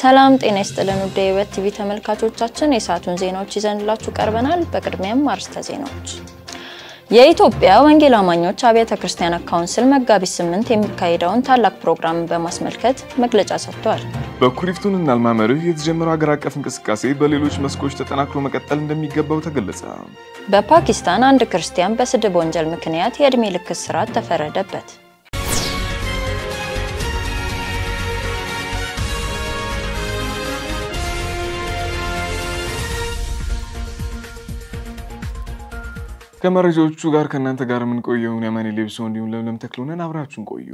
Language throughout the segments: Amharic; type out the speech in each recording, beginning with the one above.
ሰላም ጤና ይስጥልን ውድ የሕይወት ቲቪ ተመልካቾቻችን፣ የሰዓቱን ዜናዎች ይዘንላችሁ ቀርበናል። በቅድሚያም አርዕስተ ዜናዎች። የኢትዮጵያ ወንጌል አማኞች አብያተ ክርስቲያናት ካውንስል መጋቢት 8 የሚካሄደውን ታላቅ ፕሮግራም በማስመልከት መግለጫ ሰጥቷል። በኩሪፍቱን እናልማ መርህ የተጀመረው ሀገር አቀፍ እንቅስቃሴ በሌሎች መስኮች ተጠናክሮ መቀጠል እንደሚገባው ተገለጸ። በፓኪስታን አንድ ክርስቲያን በስድብ ወንጀል ምክንያት የዕድሜ ልክ እስራት ተፈረደበት። ከመረጃዎቹ ጋር ከእናንተ ጋር የምንቆየውን የማኔ ሌብሶ እንዲሁም ለምለም ተክሎነን አብራችሁን ቆዩ።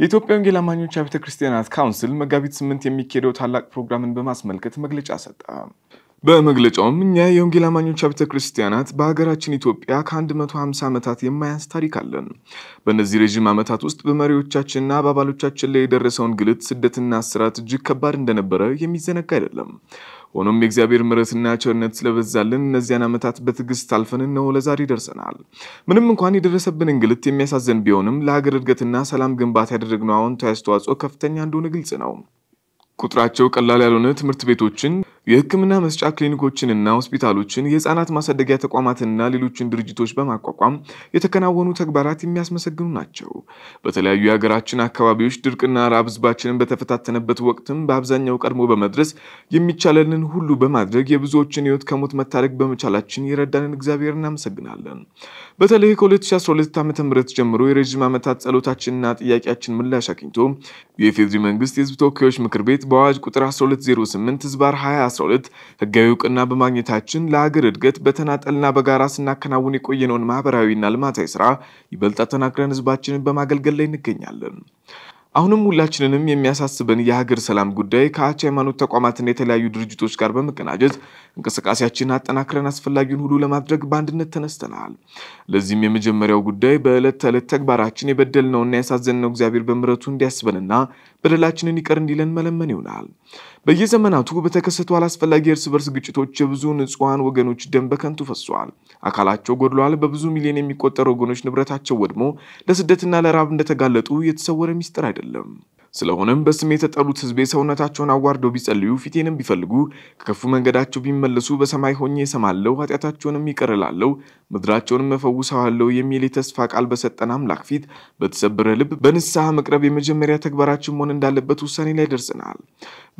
የኢትዮጵያ ወንጌል አማኞች አብያተ ክርስቲያናት ካውንስል መጋቢት ስምንት የሚካሄደው ታላቅ ፕሮግራምን በማስመልከት መግለጫ ሰጠ። በመግለጫውም እኛ የወንጌል አማኞች አብያተ ክርስቲያናት በሀገራችን ኢትዮጵያ ከ150 ዓመታት የማያንስ ታሪክ አለን። በእነዚህ ረዥም ዓመታት ውስጥ በመሪዎቻችንና በአባሎቻችን ላይ የደረሰውን ግልት፣ ስደትና እስራት እጅግ ከባድ እንደነበረ የሚዘነጋ አይደለም። ሆኖም የእግዚአብሔር ምሕረትና ቸርነት ስለበዛልን እነዚያን ዓመታት በትዕግስት አልፈን እነሆ ለዛሬ ደርሰናል። ምንም እንኳን የደረሰብን እንግልት የሚያሳዘን ቢሆንም ለሀገር እድገትና ሰላም ግንባታ ያደረግነው አዎንታዊ አስተዋጽኦ ከፍተኛ እንደሆነ ግልጽ ነው። ቁጥራቸው ቀላል ያልሆነ ትምህርት ቤቶችን የህክምና መስጫ ክሊኒኮችንና ሆስፒታሎችን የህፃናት ማሳደጊያ ተቋማትና ሌሎችን ድርጅቶች በማቋቋም የተከናወኑ ተግባራት የሚያስመሰግኑ ናቸው። በተለያዩ የሀገራችን አካባቢዎች ድርቅና ራብ ህዝባችንን በተፈታተነበት ወቅትም በአብዛኛው ቀድሞ በመድረስ የሚቻለንን ሁሉ በማድረግ የብዙዎችን ህይወት ከሞት መታደግ በመቻላችን የረዳንን እግዚአብሔር እናመሰግናለን። በተለይ ከ2012 ዓ ም ጀምሮ የረዥም ዓመታት ጸሎታችንና ጥያቄያችን ምላሽ አግኝቶ የፌድሪ መንግስት የህዝብ ተወካዮች ምክር ቤት በአዋጅ ቁጥር 1208 ህዝባር 20 2012 ህጋዊ እውቅና በማግኘታችን ለሀገር እድገት በተናጠልና በጋራ ስናከናውን የቆየነውን ማህበራዊና ልማታዊ ስራ ይበልጥ አጠናክረን ህዝባችንን በማገልገል ላይ እንገኛለን። አሁንም ሁላችንንም የሚያሳስበን የሀገር ሰላም ጉዳይ ከአቻ ሃይማኖት ተቋማትና የተለያዩ ድርጅቶች ጋር በመቀናጀት እንቅስቃሴያችንን አጠናክረን አስፈላጊውን ሁሉ ለማድረግ በአንድነት ተነስተናል። ለዚህም የመጀመሪያው ጉዳይ በዕለት ተዕለት ተግባራችን የበደልነውና ያሳዘንነው እግዚአብሔር በምሕረቱ እንዲያስበንና በደላችንን ይቅር እንዲለን መለመን ይሆናል። በየዘመናቱ በተከሰቱ አላስፈላጊ የእርስ በርስ ግጭቶች የብዙ ንጹሐን ወገኖች ደም በከንቱ ፈሷል። አካላቸው ጎድሏል። በብዙ ሚሊዮን የሚቆጠሩ ወገኖች ንብረታቸው ወድሞ ለስደትና ለራብ እንደተጋለጡ የተሰወረ ሚስጥር አይደለም። ስለሆነም በስሜ የተጠሉት ህዝቤ ሰውነታቸውን አዋርደው ቢጸልዩ ፊቴንም ቢፈልጉ ከክፉ መንገዳቸው ቢመለሱ በሰማይ ሆኜ እሰማለሁ፣ ኃጢአታቸውንም ይቅር እላለሁ፣ ምድራቸውንም እፈውሰዋለሁ የሚል የተስፋ ቃል በሰጠን አምላክ ፊት በተሰበረ ልብ በንስሐ መቅረብ የመጀመሪያ ተግባራችን መሆን እንዳለበት ውሳኔ ላይ ደርሰናል።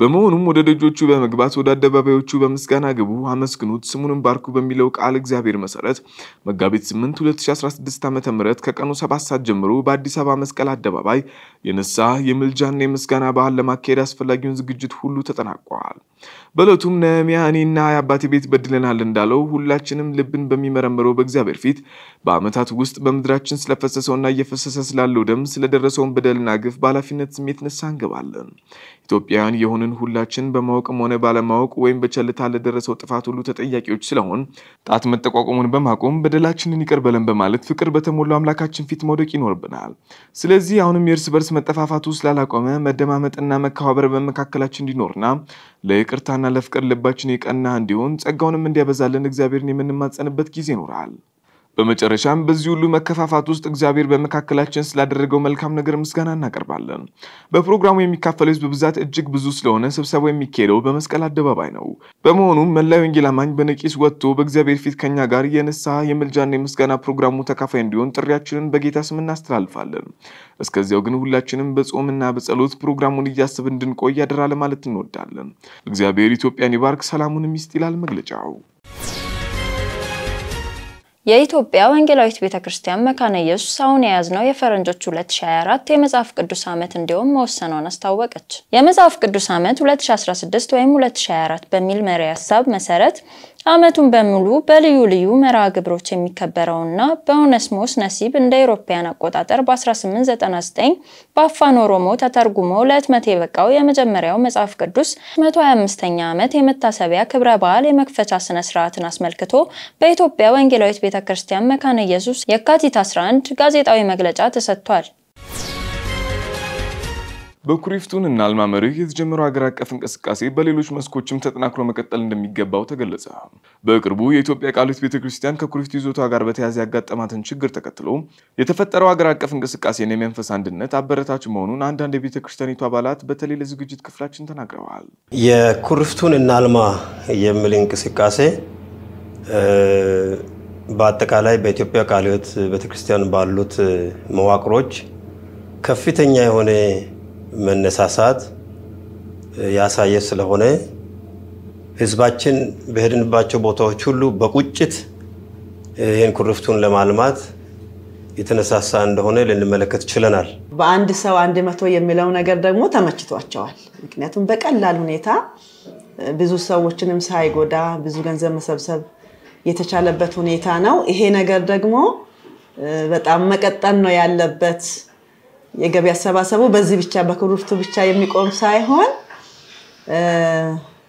በመሆኑም ወደ ደጆቹ በመግባት ወደ አደባባዮቹ በምስጋና ግቡ፣ አመስግኑት፣ ስሙንም ባርኩ በሚለው ቃል እግዚአብሔር መሰረት መጋቢት 8 2016 ዓ ም ከቀኑ 7 ሰዓት ጀምሮ በአዲስ አበባ መስቀል አደባባይ የንስሐ የምልጃ የምርጃና የምስጋና በዓል ለማካሄድ አስፈላጊውን ዝግጅት ሁሉ ተጠናቋል። በእለቱም ነህምያ እኔና የአባቴ ቤት በድለናል እንዳለው ሁላችንም ልብን በሚመረምረው በእግዚአብሔር ፊት በዓመታት ውስጥ በምድራችን ስለፈሰሰውና እየፈሰሰ ስላለው ደም ስለደረሰውን በደልና ግፍ በኃላፊነት ስሜት ንስሐ እንገባለን። ኢትዮጵያውያን የሆንን ሁላችን በማወቅም ሆነ ባለማወቅ ወይም በቸልታ ለደረሰው ጥፋት ሁሉ ተጠያቂዎች ስለሆን ጣት መጠቋቋሙን በማቆም በደላችንን ይቅር በለን በማለት ፍቅር በተሞላው አምላካችን ፊት መውደቅ ይኖርብናል። ስለዚህ አሁንም የእርስ በርስ መጠፋፋቱ ስላላ ካቆመ መደማመጥና መከባበር በመካከላችን እንዲኖርና ለይቅርታና ለፍቅር ልባችን የቀና እንዲሆን ጸጋውንም እንዲያበዛልን እግዚአብሔርን የምንማጸንበት ጊዜ ይኖራል። በመጨረሻም በዚህ ሁሉ መከፋፋት ውስጥ እግዚአብሔር በመካከላችን ስላደረገው መልካም ነገር ምስጋና እናቀርባለን። በፕሮግራሙ የሚካፈለው ህዝብ ብዛት እጅግ ብዙ ስለሆነ ስብሰባው የሚካሄደው በመስቀል አደባባይ ነው። በመሆኑም መላው ወንጌል አማኝ በነቂስ ወጥቶ በእግዚአብሔር ፊት ከኛ ጋር የንስሐ የምልጃና የምስጋና ፕሮግራሙ ተካፋይ እንዲሆን ጥሪያችንን በጌታ ስም እናስተላልፋለን። እስከዚያው ግን ሁላችንም በጾምና በጸሎት ፕሮግራሙን እያስብ እንድንቆይ ያደራ ለማለት እንወዳለን። እግዚአብሔር ኢትዮጵያን ይባርክ፣ ሰላሙንም ይስጥ ይላል መግለጫው። የኢትዮጵያ ወንጌላዊት ቤተ ክርስቲያን መካነ ኢየሱስ አሁን የያዝነው የፈረንጆች 2024 የመጽሐፍ ቅዱስ ዓመት እንዲሆን መወሰኗን አስታወቀች። የመጽሐፍ ቅዱስ ዓመት 2016 ወይም 2024 በሚል መሪ ሀሳብ መሰረት ዓመቱን በሙሉ በልዩ ልዩ መርሃ ግብሮች የሚከበረውና በኦነስሞስ ነሲብ እንደ አውሮፓውያን አቆጣጠር በ1899 በአፋን ኦሮሞ ተተርጉሞ ለህትመት የበቃው የመጀመሪያው መጽሐፍ ቅዱስ 125ኛ ዓመት የመታሰቢያ ክብረ በዓል የመክፈቻ ስነ ስርዓትን አስመልክቶ በኢትዮጵያ ወንጌላዊት ቤተክርስቲያን መካነ ኢየሱስ የካቲት 11 ጋዜጣዊ መግለጫ ተሰጥቷል። በኩሪፍቱን እና አልማ መርህ የተጀመረው ሀገር አቀፍ እንቅስቃሴ በሌሎች መስኮችም ተጠናክሮ መቀጠል እንደሚገባው ተገለጸ። በቅርቡ የኢትዮጵያ ቃሉት ቤተ ክርስቲያን ከኩሪፍቱ ይዞታ ጋር በተያያዘ ያጋጠማትን ችግር ተከትሎ የተፈጠረው ሀገር አቀፍ እንቅስቃሴን የመንፈስ አንድነት አበረታች መሆኑን አንዳንድ የቤተ ክርስቲያኒቱ አባላት በተለይ ለዝግጅት ክፍላችን ተናግረዋል። የኩሪፍቱን እና አልማ የሚል እንቅስቃሴ በአጠቃላይ በኢትዮጵያ ቃሊዮት ቤተክርስቲያን ባሉት መዋቅሮች ከፍተኛ የሆነ መነሳሳት ያሳየ ስለሆነ ህዝባችን በሄድንባቸው ቦታዎች ሁሉ በቁጭት ይህን ኩርፍቱን ለማልማት የተነሳሳ እንደሆነ ልንመለከት ችለናል። በአንድ ሰው አንድ መቶ የሚለው ነገር ደግሞ ተመችቷቸዋል። ምክንያቱም በቀላል ሁኔታ ብዙ ሰዎችንም ሳይጎዳ ብዙ ገንዘብ መሰብሰብ የተቻለበት ሁኔታ ነው። ይሄ ነገር ደግሞ በጣም መቀጠል ነው ያለበት። የገቢ አሰባሰቡ በዚህ ብቻ በኩሩፍቱ ብቻ የሚቆም ሳይሆን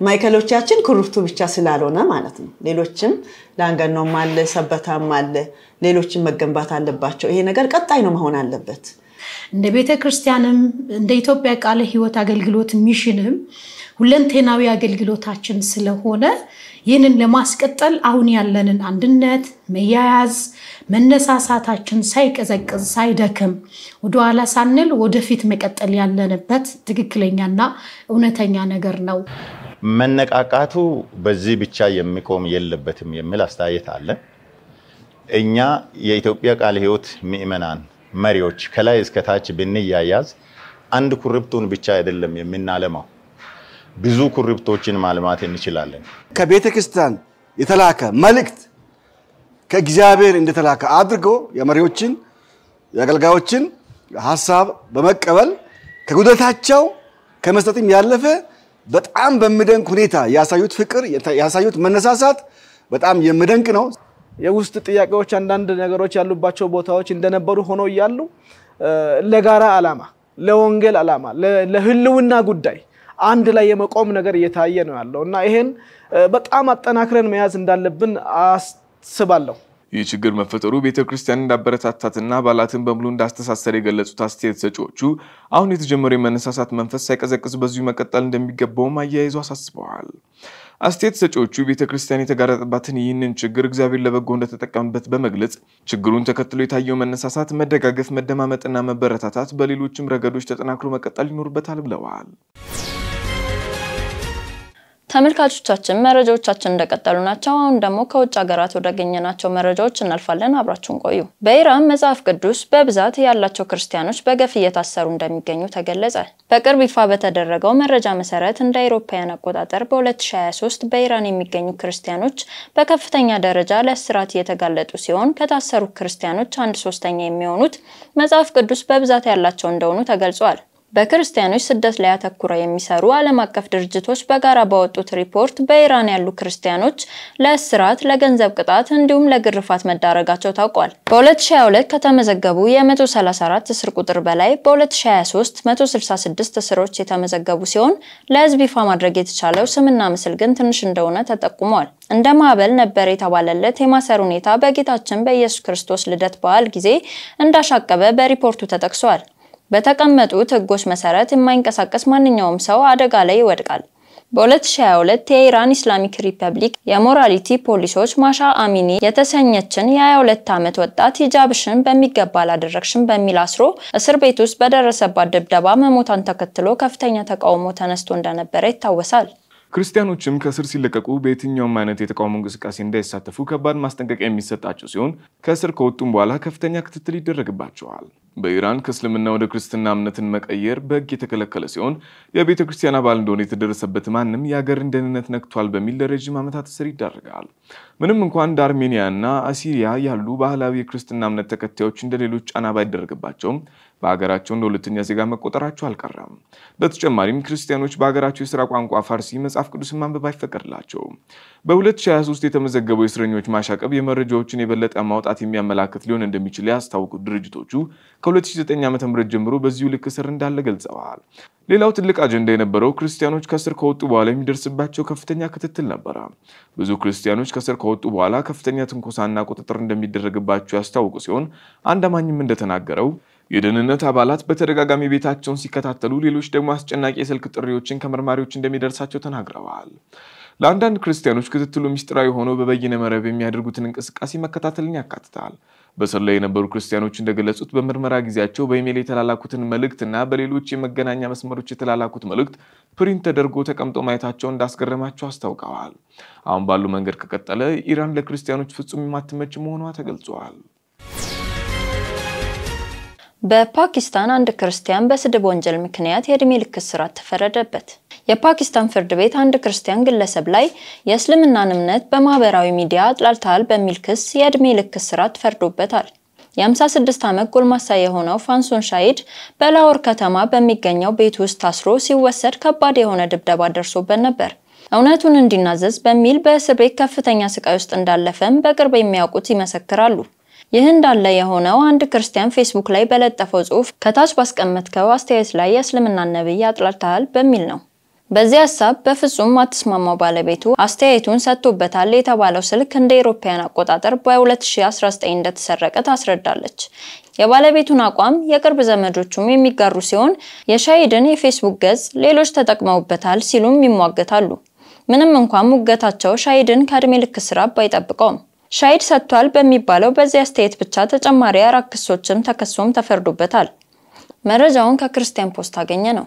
ማይከሎቻችን ኩሩፍቱ ብቻ ስላልሆነ ማለት ነው። ሌሎችም ላንገኖም አለ፣ ሰበታም አለ፣ ሌሎችም መገንባት አለባቸው። ይሄ ነገር ቀጣይ ነው መሆን አለበት። እንደ ቤተ ክርስቲያንም እንደ ኢትዮጵያ ቃለ ሕይወት አገልግሎት ሚሽንም ሁለንቴናዊ አገልግሎታችን ስለሆነ ይህንን ለማስቀጠል አሁን ያለንን አንድነት፣ መያያዝ፣ መነሳሳታችን ሳይቀዘቅዝ ሳይደክም ወደኋላ ሳንል ወደፊት መቀጠል ያለንበት ትክክለኛና እውነተኛ ነገር ነው። መነቃቃቱ በዚህ ብቻ የሚቆም የለበትም የሚል አስተያየት አለ። እኛ የኢትዮጵያ ቃለ ሕይወት ምዕመናን መሪዎች ከላይ እስከታች ብንያያዝ አንድ ኩርብቱን ብቻ አይደለም የምናለማው ብዙ ኩርብቶችን ማልማት እንችላለን። ከቤተ ክርስቲያን የተላከ መልእክት ከእግዚአብሔር እንደተላከ አድርጎ የመሪዎችን የአገልጋዮችን ሀሳብ በመቀበል ከጉደታቸው ከመስጠትም ያለፈ በጣም በሚደንቅ ሁኔታ ያሳዩት ፍቅር ያሳዩት መነሳሳት በጣም የሚደንቅ ነው። የውስጥ ጥያቄዎች አንዳንድ ነገሮች ያሉባቸው ቦታዎች እንደነበሩ ሆኖ እያሉ ለጋራ ዓላማ ለወንጌል ዓላማ ለህልውና ጉዳይ አንድ ላይ የመቆም ነገር እየታየ ነው ያለው እና ይሄን በጣም አጠናክረን መያዝ እንዳለብን አስባለሁ። ይህ ችግር መፈጠሩ ቤተ ክርስቲያን እንዳበረታታትና አባላትን በሙሉ እንዳስተሳሰር የገለጹት አስተያየት ሰጪዎቹ አሁን የተጀመረው የመነሳሳት መንፈስ ሳይቀዘቅዝ በዚሁ መቀጠል እንደሚገባውም አያይዞ አሳስበዋል። አስተያየት ሰጪዎቹ ቤተ ክርስቲያን የተጋረጠባትን ይህንን ችግር እግዚአብሔር ለበጎ እንደተጠቀምበት በመግለጽ ችግሩን ተከትሎ የታየው መነሳሳት፣ መደጋገፍ፣ መደማመጥና መበረታታት በሌሎችም ረገዶች ተጠናክሮ መቀጠል ይኖርበታል ብለዋል። ተመልካቾቻችን መረጃዎቻችን እንደቀጠሉ ናቸው። አሁን ደግሞ ከውጭ ሀገራት ወዳገኘናቸው መረጃዎች እናልፋለን። አብራችሁን ቆዩ። በኢራን መጽሐፍ ቅዱስ በብዛት ያላቸው ክርስቲያኖች በገፍ እየታሰሩ እንደሚገኙ ተገለጸ። በቅርብ ይፋ በተደረገው መረጃ መሰረት እንደ አውሮፓውያን አቆጣጠር በ2023 በኢራን የሚገኙ ክርስቲያኖች በከፍተኛ ደረጃ ለእስራት እየተጋለጡ ሲሆን ከታሰሩ ክርስቲያኖች አንድ ሶስተኛ የሚሆኑት መጽሐፍ ቅዱስ በብዛት ያላቸው እንደሆኑ ተገልጿል። በክርስቲያኖች ስደት ላይ አተኩረ የሚሰሩ ዓለም አቀፍ ድርጅቶች በጋራ ባወጡት ሪፖርት በኢራን ያሉ ክርስቲያኖች ለእስራት፣ ለገንዘብ ቅጣት እንዲሁም ለግርፋት መዳረጋቸው ታውቋል። በ2022 ከተመዘገቡ የ134 እስር ቁጥር በላይ በ2023 166 እስሮች የተመዘገቡ ሲሆን ለህዝብ ይፋ ማድረግ የተቻለው ስምና ምስል ግን ትንሽ እንደሆነ ተጠቁሟል። እንደ ማዕበል ነበር የተባለለት የማሰር ሁኔታ በጌታችን በኢየሱስ ክርስቶስ ልደት በዓል ጊዜ እንዳሻቀበ በሪፖርቱ ተጠቅሷል። በተቀመጡት ህጎች መሰረት የማይንቀሳቀስ ማንኛውም ሰው አደጋ ላይ ይወድቃል። በ2022 የኢራን ኢስላሚክ ሪፐብሊክ የሞራሊቲ ፖሊሶች ማሻ አሚኒ የተሰኘችን የ22 ዓመት ወጣት ሂጃብሽን በሚገባ አላደረግሽም በሚል አስሮ እስር ቤት ውስጥ በደረሰባት ድብደባ መሞቷን ተከትሎ ከፍተኛ ተቃውሞ ተነስቶ እንደነበረ ይታወሳል። ክርስቲያኖችም ከእስር ሲለቀቁ በየትኛውም አይነት የተቃውሞ እንቅስቃሴ እንዳይሳተፉ ከባድ ማስጠንቀቂያ የሚሰጣቸው ሲሆን ከእስር ከወጡም በኋላ ከፍተኛ ክትትል ይደረግባቸዋል። በኢራን ከእስልምና ወደ ክርስትና እምነትን መቀየር በሕግ የተከለከለ ሲሆን የቤተ ክርስቲያን አባል እንደሆነ የተደረሰበት ማንም የአገርን ደህንነት ነክቷል በሚል ለረዥም ዓመታት እስር ይዳረጋል። ምንም እንኳን እንደ አርሜኒያና አሲሪያ ያሉ ባህላዊ የክርስትና እምነት ተከታዮች እንደሌሎች ጫና ባይደረግባቸውም በሀገራቸው እንደ ሁለተኛ ዜጋ መቆጠራቸው አልቀረም። በተጨማሪም ክርስቲያኖች በሀገራቸው የስራ ቋንቋ ፋርሲ መጽሐፍ ቅዱስን ማንበብ አይፈቀድላቸው። በ2023 የተመዘገበው የእስረኞች ማሻቀብ የመረጃዎችን የበለጠ ማውጣት የሚያመላክት ሊሆን እንደሚችል ያስታወቁት ድርጅቶቹ ከ2009 ዓ ም ጀምሮ በዚሁ ልክ እስር እንዳለ ገልጸዋል። ሌላው ትልቅ አጀንዳ የነበረው ክርስቲያኖች ከእስር ከወጡ በኋላ የሚደርስባቸው ከፍተኛ ክትትል ነበረ። ብዙ ክርስቲያኖች ከእስር ከወጡ በኋላ ከፍተኛ ትንኮሳና ቁጥጥር እንደሚደረግባቸው ያስታወቁ ሲሆን አንድ አማኝም እንደተናገረው የደህንነት አባላት በተደጋጋሚ ቤታቸውን ሲከታተሉ፣ ሌሎች ደግሞ አስጨናቂ የስልክ ጥሪዎችን ከመርማሪዎች እንደሚደርሳቸው ተናግረዋል። ለአንዳንድ ክርስቲያኖች ክትትሉ ሚስጥራዊ ሆኖ በበይነ መረብ የሚያደርጉትን እንቅስቃሴ መከታተልን ያካትታል። በስር ላይ የነበሩ ክርስቲያኖች እንደገለጹት በምርመራ ጊዜያቸው በኢሜል የተላላኩትን መልእክት እና በሌሎች የመገናኛ መስመሮች የተላላኩት መልእክት ፕሪንት ተደርጎ ተቀምጦ ማየታቸው እንዳስገረማቸው አስታውቀዋል። አሁን ባሉ መንገድ ከቀጠለ ኢራን ለክርስቲያኖች ፍጹም የማትመች መሆኗ ተገልጿል። በፓኪስታን አንድ ክርስቲያን በስድብ ወንጀል ምክንያት የእድሜ ልክ እስራት ተፈረደበት። የፓኪስታን ፍርድ ቤት አንድ ክርስቲያን ግለሰብ ላይ የእስልምናን እምነት በማህበራዊ ሚዲያ አጥላልታል በሚል ክስ የእድሜ ልክ እስራት ፈርዶበታል። የ56 ዓመት ጎልማሳ የሆነው ፋንሱን ሻሂድ በላሆር ከተማ በሚገኘው ቤት ውስጥ ታስሮ ሲወሰድ ከባድ የሆነ ድብደባ ደርሶበት ነበር። እውነቱን እንዲናዘዝ በሚል በእስር ቤት ከፍተኛ ስቃይ ውስጥ እንዳለፈም በቅርብ የሚያውቁት ይመሰክራሉ። ይህ እንዳለ የሆነው አንድ ክርስቲያን ፌስቡክ ላይ በለጠፈው ጽሁፍ ከታች ባስቀመጥከው አስተያየት ላይ የእስልምናን ነብይ አጥላልተሃል በሚል ነው። በዚህ ሀሳብ በፍጹም አትስማማው ባለቤቱ አስተያየቱን ሰጥቶበታል የተባለው ስልክ እንደ ኤሮፓያን አቆጣጠር በ2019 እንደተሰረቀ ታስረዳለች። የባለቤቱን አቋም የቅርብ ዘመዶቹም የሚጋሩ ሲሆን የሻሂድን የፌስቡክ ገጽ ሌሎች ተጠቅመውበታል ሲሉም ይሟገታሉ። ምንም እንኳን ሙገታቸው ሻሂድን ከእድሜ ልክ ስራ ባይጠብቀውም ሻሂድ ሰጥቷል በሚባለው በዚህ አስተያየት ብቻ ተጨማሪ አራት ክሶችም ተከሶም ተፈርዶበታል። መረጃውን ከክርስቲያን ፖስት አገኘ ነው።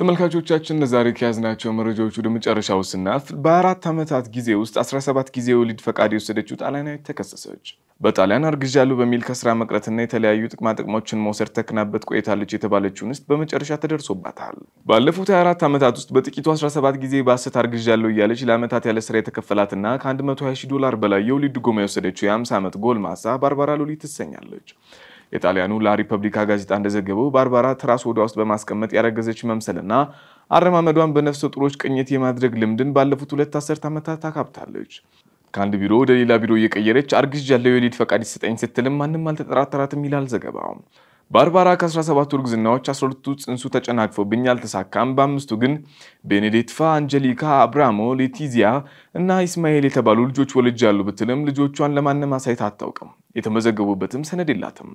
ተመልካቾቻችን ለዛሬ ከያዝናቸው መረጃዎች ወደ መጨረሻው ስናልፍ በአራት ዓመታት ጊዜ ውስጥ 17 ጊዜ የወሊድ ፈቃድ የወሰደችው ጣሊያናዊት ተከሰሰች። በጣሊያን አርግዣለሁ በሚል ከስራ መቅረትና የተለያዩ ጥቅማጥቅሞችን መውሰድ ተክናበት ቆይታለች የተባለችውን ውስጥ በመጨረሻ ተደርሶባታል። ባለፉት 24 ዓመታት ውስጥ በጥቂቱ 17 ጊዜ በሐሰት አርግዣለሁ እያለች ለዓመታት ያለ ስራ የተከፈላትና ከ120 ዶላር በላይ የወሊድ ድጎማ የወሰደችው የ50 ዓመት ጎልማሳ ባርባራ ሎሊ ትሰኛለች። የጣሊያኑ ላ ሪፐብሊካ ጋዜጣ እንደዘገበው ባርባራ ትራስ ወደ ውስጥ በማስቀመጥ ያረገዘች መምሰልና አረማመዷን በነፍሰ ጡሮች ቅኝት የማድረግ ልምድን ባለፉት ሁለት አስርት ዓመታት አካብታለች። ከአንድ ቢሮ ወደ ሌላ ቢሮ እየቀየረች ያለው የወሊድ ፈቃድ ይሰጠኝ ስትልም ማንም አልተጠራጠራትም ይላል ዘገባው። ባርባራ ከ17ቱ እርግዝናዎች 12ቱ ጽንሱ ተጨናግፎብኝ አልተሳካም። በአምስቱ ግን ቤኔዴትፋ፣ አንጀሊካ፣ አብራሞ፣ ሌቲዚያ እና ኢስማኤል የተባሉ ልጆች ወልጃለሁ ብትልም ልጆቿን ለማንም አታውቅም። የተመዘገቡበትም ሰነድ የላትም።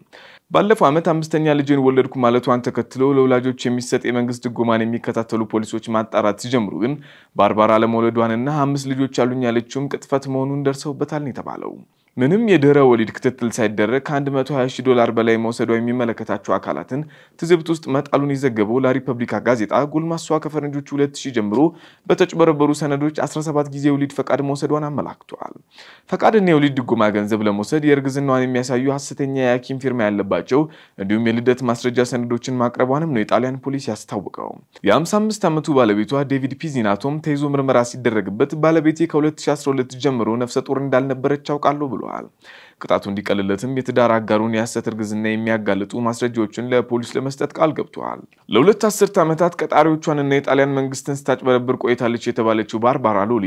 ባለፈው ዓመት አምስተኛ ልጅን ወለድኩ ማለቷን ተከትሎ ለወላጆች የሚሰጥ የመንግስት ድጎማን የሚከታተሉ ፖሊሶች ማጣራት ሲጀምሩ ግን ባርባራ ለመውለዷንና አምስት ልጆች አሉኝ ያለችውም ቅጥፈት መሆኑን ደርሰውበታል ነው የተባለው። ምንም የድህረ ወሊድ ክትትል ሳይደረግ ከ120 ዶላር በላይ መውሰዷ የሚመለከታቸው አካላትን ትዝብት ውስጥ መጣሉን የዘገበው ለሪፐብሊካ ጋዜጣ ጎልማሷ ከፈረንጆቹ 2000 ጀምሮ በተጭበረበሩ ሰነዶች 17 ጊዜ የወሊድ ፈቃድ መውሰዷን አመላክቷል። ፈቃድና የወሊድ ድጎማ ገንዘብ ለመውሰድ የእርግዝናዋን የሚያሳዩ ሐሰተኛ የሐኪም ፊርማ ያለባቸው እንዲሁም የልደት ማስረጃ ሰነዶችን ማቅረቧንም ነው የጣሊያን ፖሊስ ያስታወቀው። የ55 ዓመቱ ባለቤቷ ዴቪድ ፒዚናቶም ተይዞ ምርመራ ሲደረግበት ባለቤቴ ከ2012 ጀምሮ ነፍሰ ጡር እንዳልነበረች አውቃለሁ ብሏል። perdoado. ቅጣቱ እንዲቀልለትም የትዳር አጋሩን የሐሰት እርግዝና የሚያጋልጡ ማስረጃዎችን ለፖሊስ ለመስጠት ቃል ገብተዋል። ለሁለት አስርት ዓመታት ቀጣሪዎቿንና የጣሊያን መንግስትን ስታጭበረብር ቆይታለች የተባለችው ባርባራ ሎሊ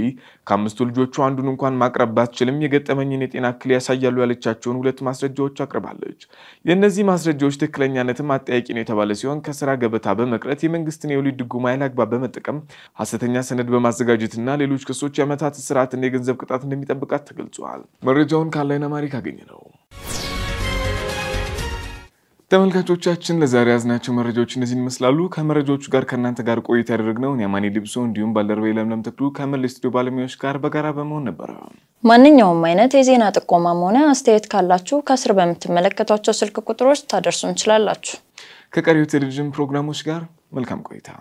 ከአምስቱ ልጆቿ አንዱን እንኳን ማቅረብ ባትችልም የገጠመኝን የጤና እክል ያሳያሉ ያለቻቸውን ሁለት ማስረጃዎች አቅርባለች። የእነዚህ ማስረጃዎች ትክክለኛነትም አጠያቂ ነው የተባለ ሲሆን ከስራ ገበታ በመቅረት የመንግስትን የወሊድ ድጎማ አግባብ በመጠቀም ሐሰተኛ ሰነድ በማዘጋጀትና ሌሎች ክሶች የዓመታት ስርዓትና የገንዘብ ቅጣት እንደሚጠብቃት ተገልጿል። መረጃውን ካንላይን የሚገኝ ነው። ተመልካቾቻችን ለዛሬ ያዝናቸው መረጃዎች እነዚህን ይመስላሉ። ከመረጃዎቹ ጋር ከእናንተ ጋር ቆይታ ያደረግነውን የማኔ ልብሶ እንዲሁም ባልደረባ ለምለም ተክሉ ከመላ ስቱዲዮ ባለሙያዎች ጋር በጋራ በመሆን ነበረ። ማንኛውም አይነት የዜና ጥቆማም ሆነ አስተያየት ካላችሁ ከስር በምትመለከቷቸው ስልክ ቁጥሮች ታደርሱን እንችላላችሁ። ከቀሪው ቴሌቪዥን ፕሮግራሞች ጋር መልካም ቆይታ